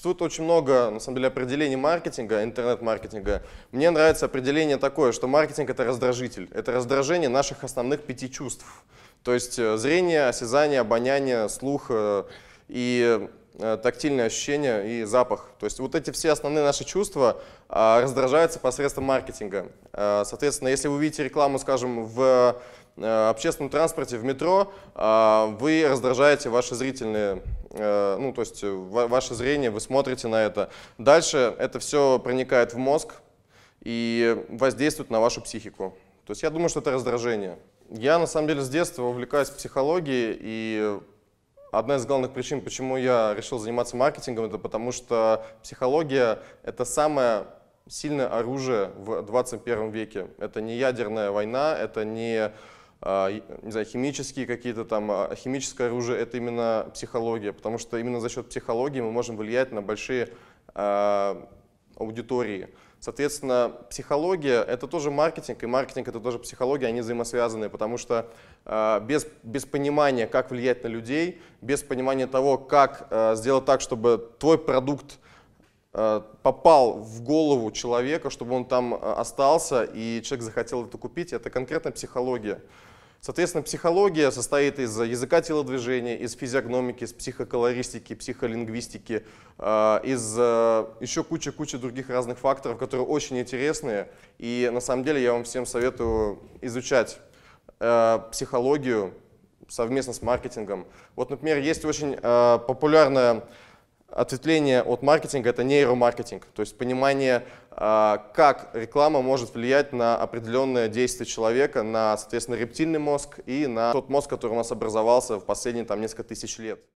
Существует очень много, на самом деле, определений маркетинга, интернет-маркетинга. Мне нравится определение такое, что маркетинг — это раздражитель. Это раздражение наших основных пяти чувств. То есть э, зрение, осязание, обоняние, слух э, и э, тактильные ощущения и запах. То есть вот эти все основные наши чувства а, раздражаются посредством маркетинга. А, соответственно, если вы видите рекламу, скажем, в общественном транспорте, в метро, а, вы раздражаете ваши зрительные Э, ну, то есть э, ваше зрение, вы смотрите на это. Дальше это все проникает в мозг и воздействует на вашу психику. То есть я думаю, что это раздражение. Я, на самом деле, с детства увлекаюсь психологией, и одна из главных причин, почему я решил заниматься маркетингом, это потому что психология — это самое сильное оружие в 21 веке. Это не ядерная война, это не а, не знаю, химические какие-то там, а, а химическое оружие — это именно психология, потому что именно за счет психологии мы можем влиять на большие аудитории. Соответственно, психология — это тоже маркетинг, и маркетинг — это тоже психология, они взаимосвязаны, потому что э, без, без понимания, как влиять на людей, без понимания того, как э, сделать так, чтобы твой продукт — Э, попал в голову человека, чтобы он там э, остался, и человек захотел это купить, это конкретно психология. Соответственно, психология состоит из языка телодвижения, из физиогномики, из психоколористики, психолингвистики, э, из еще кучи-кучи других разных факторов, которые очень интересные. И на самом деле я вам всем советую изучать психологию совместно с маркетингом. Вот, например, есть очень популярная ответвление от маркетинга — это нейромаркетинг, то есть понимание, а, как реклама может влиять на определенное действие человека, на, соответственно, рептильный мозг и на тот мозг, который у нас образовался в последние там, несколько тысяч лет.